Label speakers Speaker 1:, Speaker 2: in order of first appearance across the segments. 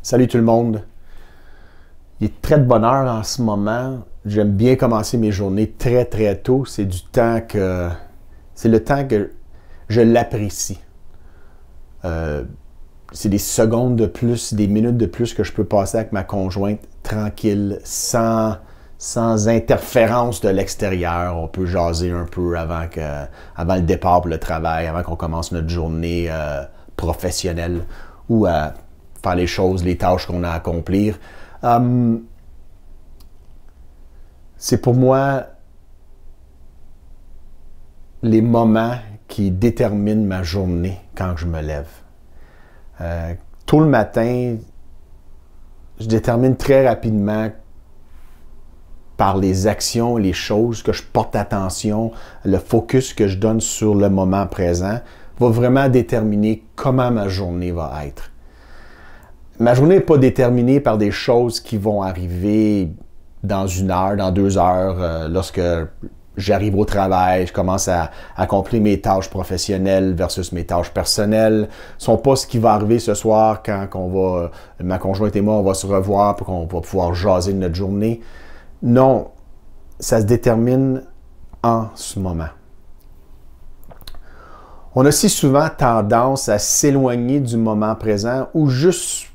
Speaker 1: Salut tout le monde. Il est très de heure en ce moment. J'aime bien commencer mes journées très très tôt. C'est du temps que. C'est le temps que je l'apprécie. Euh, c'est des secondes de plus, des minutes de plus que je peux passer avec ma conjointe tranquille, sans, sans interférence de l'extérieur. On peut jaser un peu avant, que, avant le départ pour le travail, avant qu'on commence notre journée euh, professionnelle ou à euh, faire les choses, les tâches qu'on a à accomplir. Hum, c'est pour moi les moments qui déterminent ma journée quand je me lève. Euh, tout le matin, je détermine très rapidement par les actions, les choses que je porte attention, le focus que je donne sur le moment présent, va vraiment déterminer comment ma journée va être ma journée n'est pas déterminée par des choses qui vont arriver dans une heure, dans deux heures, euh, lorsque j'arrive au travail, je commence à accomplir mes tâches professionnelles versus mes tâches personnelles. Ce sont pas ce qui va arriver ce soir quand va, ma conjointe et moi, on va se revoir pour qu'on va pouvoir jaser de notre journée. Non, ça se détermine en ce moment. On a si souvent tendance à s'éloigner du moment présent ou juste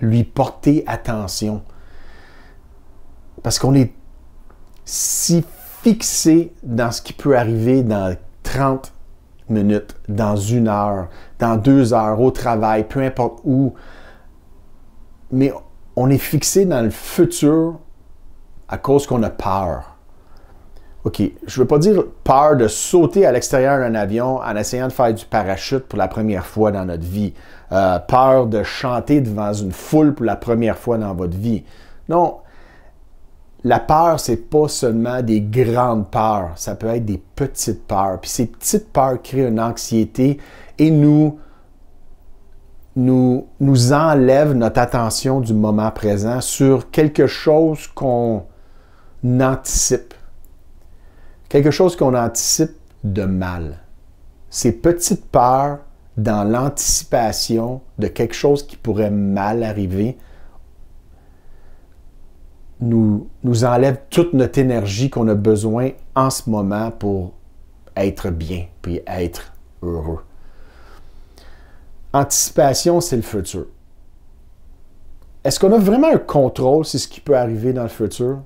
Speaker 1: lui porter attention. Parce qu'on est si fixé dans ce qui peut arriver dans 30 minutes, dans une heure, dans deux heures, au travail, peu importe où. Mais on est fixé dans le futur à cause qu'on a peur. OK, je ne veux pas dire peur de sauter à l'extérieur d'un avion en essayant de faire du parachute pour la première fois dans notre vie. Euh, peur de chanter devant une foule pour la première fois dans votre vie. Non, la peur, ce n'est pas seulement des grandes peurs, ça peut être des petites peurs. Puis ces petites peurs créent une anxiété et nous, nous, nous enlèvent notre attention du moment présent sur quelque chose qu'on anticipe quelque chose qu'on anticipe de mal. Ces petites peurs dans l'anticipation de quelque chose qui pourrait mal arriver nous, nous enlèvent toute notre énergie qu'on a besoin en ce moment pour être bien, puis être heureux. Anticipation, c'est le futur. Est-ce qu'on a vraiment un contrôle sur ce qui peut arriver dans le futur?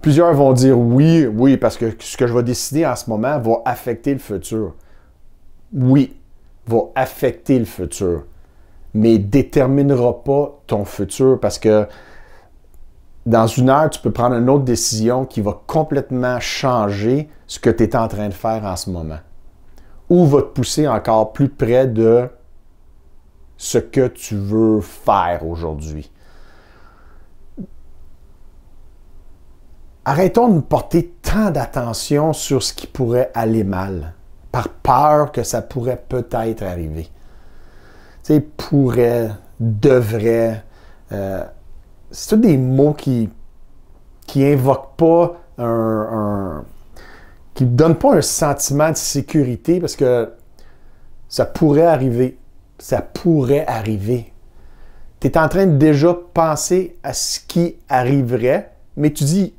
Speaker 1: Plusieurs vont dire oui, oui, parce que ce que je vais décider en ce moment va affecter le futur. Oui, va affecter le futur, mais déterminera pas ton futur parce que dans une heure, tu peux prendre une autre décision qui va complètement changer ce que tu es en train de faire en ce moment. Ou va te pousser encore plus près de ce que tu veux faire aujourd'hui. Arrêtons de porter tant d'attention sur ce qui pourrait aller mal, par peur que ça pourrait peut-être arriver. Tu sais, pourrait, devrait. Euh, c'est tous des mots qui qui invoquent pas un, un qui donnent pas un sentiment de sécurité parce que ça pourrait arriver, ça pourrait arriver. Tu es en train de déjà penser à ce qui arriverait, mais tu dis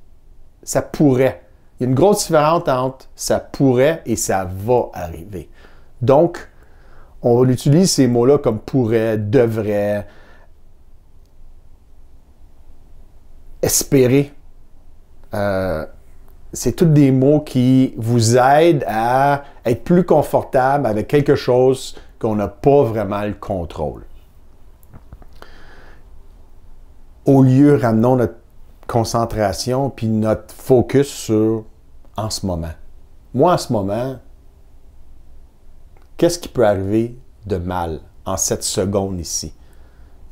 Speaker 1: ça pourrait. Il y a une grosse différence entre ça pourrait et ça va arriver. Donc, on utilise ces mots-là comme pourrait, devrait, espérer. Euh, c'est tous des mots qui vous aident à être plus confortable avec quelque chose qu'on n'a pas vraiment le contrôle. Au lieu, ramenons notre concentration puis notre focus sur en ce moment. Moi, en ce moment, qu'est-ce qui peut arriver de mal en cette seconde ici?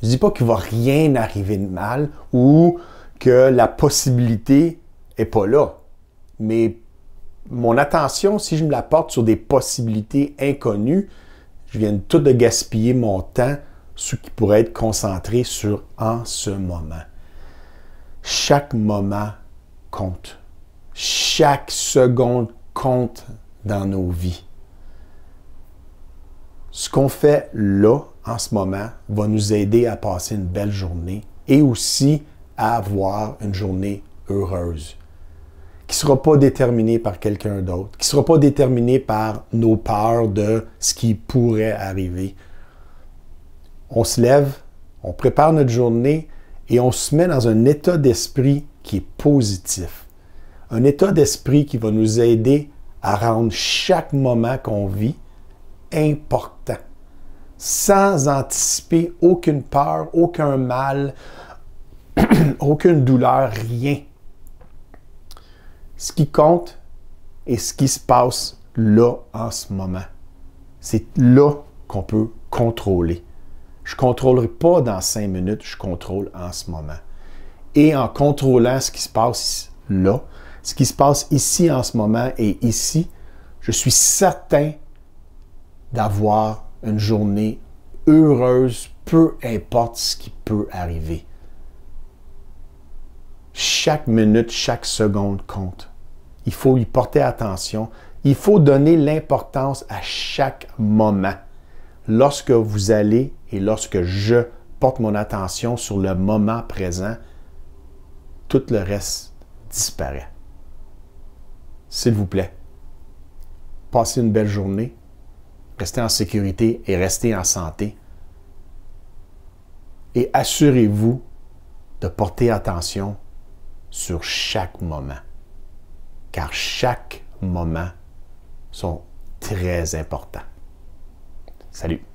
Speaker 1: Je dis pas qu'il va rien arriver de mal ou que la possibilité est pas là. Mais mon attention, si je me la porte sur des possibilités inconnues, je viens tout de gaspiller mon temps, ce qui pourrait être concentré sur en ce moment. Chaque moment compte. Chaque seconde compte dans nos vies. Ce qu'on fait là, en ce moment, va nous aider à passer une belle journée et aussi à avoir une journée heureuse, qui ne sera pas déterminée par quelqu'un d'autre, qui ne sera pas déterminée par nos peurs de ce qui pourrait arriver. On se lève, on prépare notre journée, et on se met dans un état d'esprit qui est positif. Un état d'esprit qui va nous aider à rendre chaque moment qu'on vit important, sans anticiper aucune peur, aucun mal, aucune douleur, rien. Ce qui compte est ce qui se passe là en ce moment. C'est là qu'on peut contrôler. Je ne contrôlerai pas dans cinq minutes, je contrôle en ce moment. Et en contrôlant ce qui se passe là, ce qui se passe ici en ce moment et ici, je suis certain d'avoir une journée heureuse, peu importe ce qui peut arriver. Chaque minute, chaque seconde compte. Il faut y porter attention. Il faut donner l'importance à chaque moment lorsque vous allez et lorsque je porte mon attention sur le moment présent, tout le reste disparaît. S'il vous plaît, passez une belle journée, restez en sécurité et restez en santé. Et assurez-vous de porter attention sur chaque moment, car chaque moment sont très importants. Salut